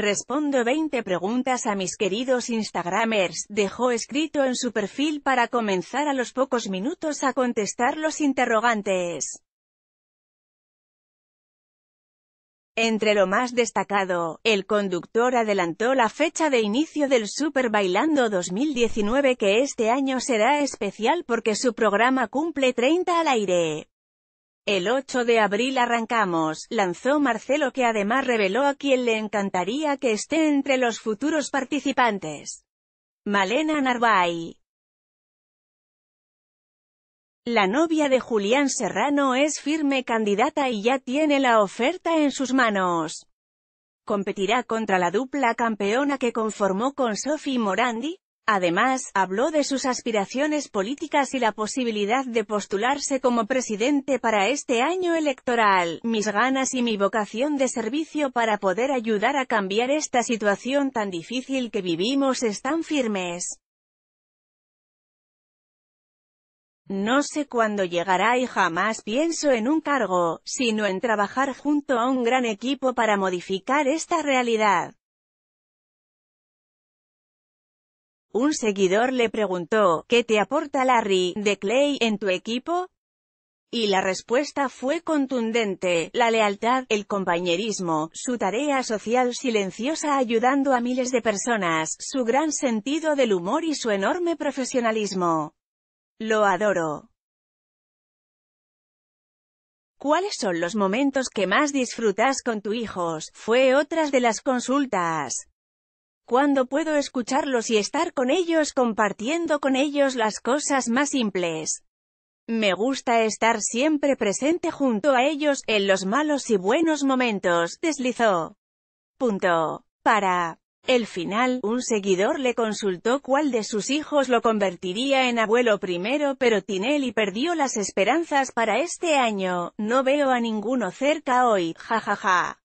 Respondo 20 preguntas a mis queridos Instagramers, dejó escrito en su perfil para comenzar a los pocos minutos a contestar los interrogantes. Entre lo más destacado, el conductor adelantó la fecha de inicio del Super Bailando 2019 que este año será especial porque su programa cumple 30 al aire. El 8 de abril arrancamos, lanzó Marcelo que además reveló a quien le encantaría que esté entre los futuros participantes. Malena Narvay. La novia de Julián Serrano es firme candidata y ya tiene la oferta en sus manos. Competirá contra la dupla campeona que conformó con Sophie Morandi, Además, habló de sus aspiraciones políticas y la posibilidad de postularse como presidente para este año electoral, mis ganas y mi vocación de servicio para poder ayudar a cambiar esta situación tan difícil que vivimos están firmes. No sé cuándo llegará y jamás pienso en un cargo, sino en trabajar junto a un gran equipo para modificar esta realidad. Un seguidor le preguntó, ¿qué te aporta Larry, de Clay, en tu equipo? Y la respuesta fue contundente, la lealtad, el compañerismo, su tarea social silenciosa ayudando a miles de personas, su gran sentido del humor y su enorme profesionalismo. Lo adoro. ¿Cuáles son los momentos que más disfrutas con tus hijos? Fue otra de las consultas cuando puedo escucharlos y estar con ellos compartiendo con ellos las cosas más simples. Me gusta estar siempre presente junto a ellos, en los malos y buenos momentos, deslizó. Punto. Para. El final, un seguidor le consultó cuál de sus hijos lo convertiría en abuelo primero pero Tinelli perdió las esperanzas para este año, no veo a ninguno cerca hoy, jajaja. Ja, ja.